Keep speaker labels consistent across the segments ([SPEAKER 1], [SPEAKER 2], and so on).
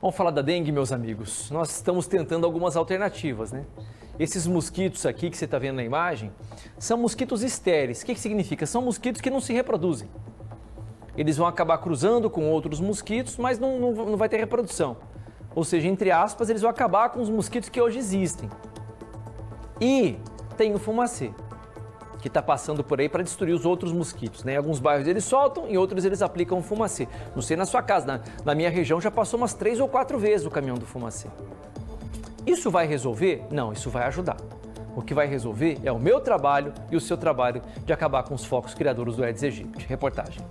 [SPEAKER 1] Vamos falar da dengue, meus amigos. Nós estamos tentando algumas alternativas, né? Esses mosquitos aqui que você está vendo na imagem são mosquitos estéreis. O que, que significa? São mosquitos que não se reproduzem. Eles vão acabar cruzando com outros mosquitos, mas não, não, não vai ter reprodução. Ou seja, entre aspas, eles vão acabar com os mosquitos que hoje existem. E tem o fumacê que está passando por aí para destruir os outros mosquitos. Né? Em alguns bairros eles soltam, em outros eles aplicam fumacê. Não sei na sua casa, na, na minha região já passou umas três ou quatro vezes o caminhão do fumacê. Isso vai resolver? Não, isso vai ajudar. O que vai resolver é o meu trabalho e o seu trabalho de acabar com os focos criadores do Aedes aegypti. Reportagem.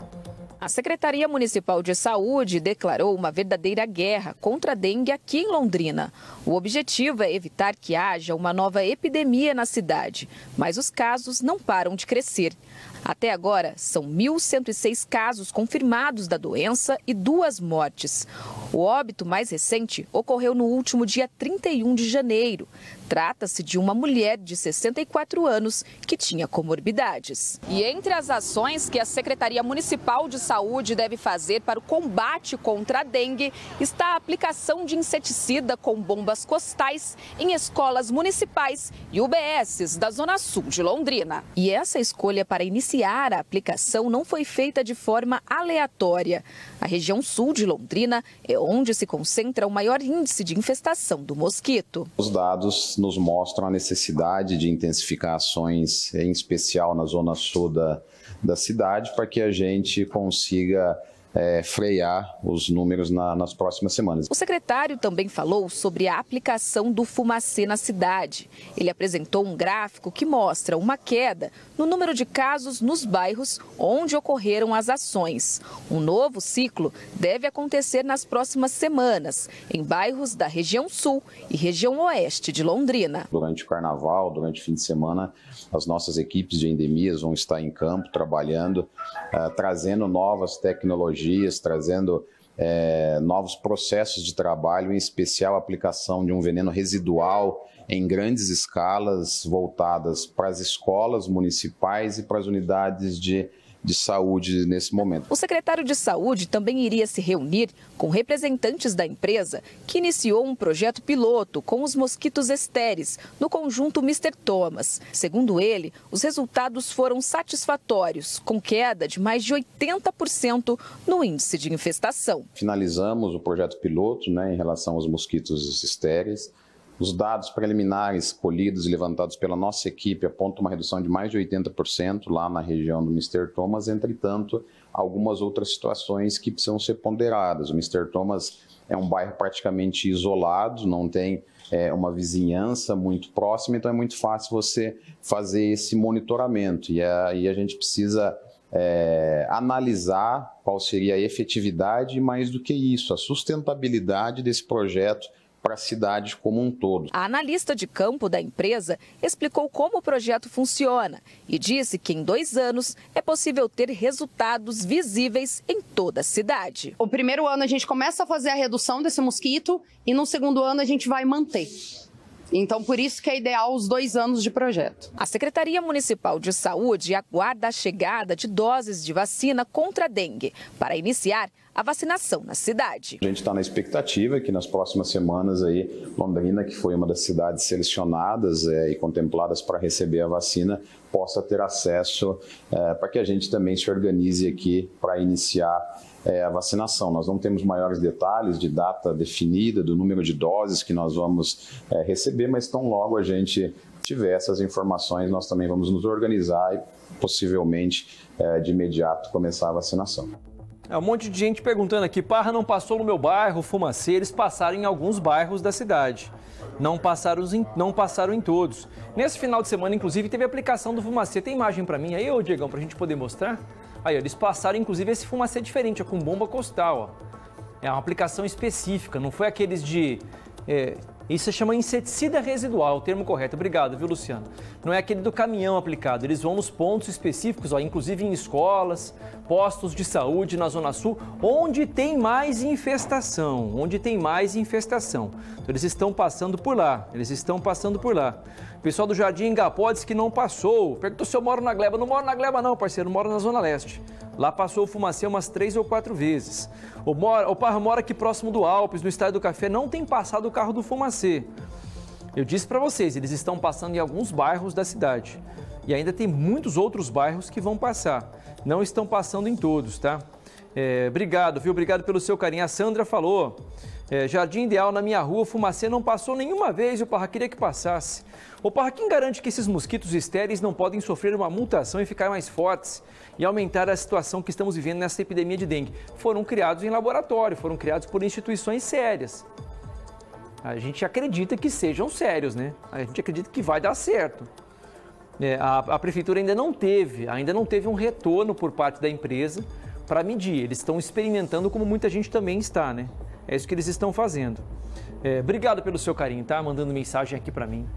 [SPEAKER 2] A Secretaria Municipal de Saúde declarou uma verdadeira guerra contra a dengue aqui em Londrina. O objetivo é evitar que haja uma nova epidemia na cidade, mas os casos não param de crescer. Até agora, são 1.106 casos confirmados da doença e duas mortes. O óbito mais recente ocorreu no último dia 31 de janeiro. Trata-se de uma mulher de 64 anos que tinha comorbidades. E entre as ações que a Secretaria Municipal de Saúde deve fazer para o combate contra a dengue está a aplicação de inseticida com bombas costais em escolas municipais e UBSs da Zona Sul de Londrina. E essa escolha para iniciar a aplicação não foi feita de forma aleatória. A região sul de Londrina é onde se concentra o maior índice de infestação do mosquito.
[SPEAKER 3] Os dados nos mostram a necessidade de intensificar ações, em especial na zona sul da, da cidade, para que a gente consiga é, frear os números na, nas próximas semanas. O
[SPEAKER 2] secretário também falou sobre a aplicação do fumacê na cidade. Ele apresentou um gráfico que mostra uma queda no número de casos nos bairros onde ocorreram as ações. Um novo ciclo deve acontecer nas próximas semanas, em bairros da região sul e região oeste de Londrina.
[SPEAKER 3] Durante o carnaval, durante o fim de semana, as nossas equipes de endemias vão estar em campo trabalhando, uh, trazendo novas tecnologias tecnologias, trazendo é, novos processos de trabalho, em especial a aplicação de um veneno residual em grandes escalas voltadas para as escolas municipais e para as unidades de de saúde nesse momento. O
[SPEAKER 2] secretário de saúde também iria se reunir com representantes da empresa que iniciou um projeto piloto com os mosquitos estéreis no conjunto Mr. Thomas. Segundo ele, os resultados foram satisfatórios, com queda de mais de 80% no índice de infestação.
[SPEAKER 3] Finalizamos o projeto piloto né, em relação aos mosquitos estéreis. Os dados preliminares colhidos e levantados pela nossa equipe apontam uma redução de mais de 80% lá na região do Mr. Thomas, entretanto, algumas outras situações que precisam ser ponderadas. O Mr. Thomas é um bairro praticamente isolado, não tem é, uma vizinhança muito próxima, então é muito fácil você fazer esse monitoramento. E aí a gente precisa é, analisar qual seria a efetividade e, mais do que isso, a sustentabilidade desse projeto para a cidade como um todo.
[SPEAKER 2] A analista de campo da empresa explicou como o projeto funciona e disse que em dois anos é possível ter resultados visíveis em toda a cidade. O primeiro ano a gente começa a fazer a redução desse mosquito e no segundo ano a gente vai manter. Então, por isso que é ideal os dois anos de projeto. A Secretaria Municipal de Saúde aguarda a chegada de doses de vacina contra a dengue para iniciar a vacinação na cidade.
[SPEAKER 3] A gente está na expectativa que nas próximas semanas aí Londrina, que foi uma das cidades selecionadas é, e contempladas para receber a vacina, possa ter acesso é, para que a gente também se organize aqui para iniciar é, a vacinação. Nós não temos maiores detalhes de data definida, do número de doses que nós vamos é, receber, mas tão logo a gente tiver essas informações, nós também vamos nos organizar e possivelmente é, de imediato começar a vacinação.
[SPEAKER 1] É um monte de gente perguntando aqui: Parra não passou no meu bairro, Fumacê, eles passaram em alguns bairros da cidade. Não passaram, em, não passaram em todos. Nesse final de semana, inclusive, teve aplicação do Fumacê. Tem imagem para mim aí, ô Diegão, pra gente poder mostrar? Aí, eles passaram, inclusive, esse Fumacê diferente, ó, com bomba costal, ó. É uma aplicação específica, não foi aqueles de. É, isso se chama inseticida residual, o termo correto. Obrigado, viu, Luciano? Não é aquele do caminhão aplicado. Eles vão nos pontos específicos, ó, inclusive em escolas, postos de saúde na Zona Sul, onde tem mais infestação. Onde tem mais infestação. Então, eles estão passando por lá. Eles estão passando por lá. O pessoal do Jardim Engapó disse que não passou. Perguntou se eu moro na Gleba. Não moro na Gleba, não, parceiro. Moro na Zona Leste. Lá passou o fumacê umas três ou quatro vezes. O, mora, o Parra mora aqui próximo do Alpes, no estádio do Café, não tem passado o carro do fumacê. Eu disse para vocês, eles estão passando em alguns bairros da cidade. E ainda tem muitos outros bairros que vão passar. Não estão passando em todos, tá? É, obrigado, viu? Obrigado pelo seu carinho. A Sandra falou. É, Jardim Ideal na minha rua, fumacê não passou nenhuma vez e o Parra queria que passasse. O quem garante que esses mosquitos estéreis não podem sofrer uma mutação e ficar mais fortes e aumentar a situação que estamos vivendo nessa epidemia de dengue. Foram criados em laboratório, foram criados por instituições sérias. A gente acredita que sejam sérios, né? A gente acredita que vai dar certo. É, a, a prefeitura ainda não teve, ainda não teve um retorno por parte da empresa para medir. Eles estão experimentando como muita gente também está, né? É isso que eles estão fazendo. É, obrigado pelo seu carinho, tá? Mandando mensagem aqui para mim.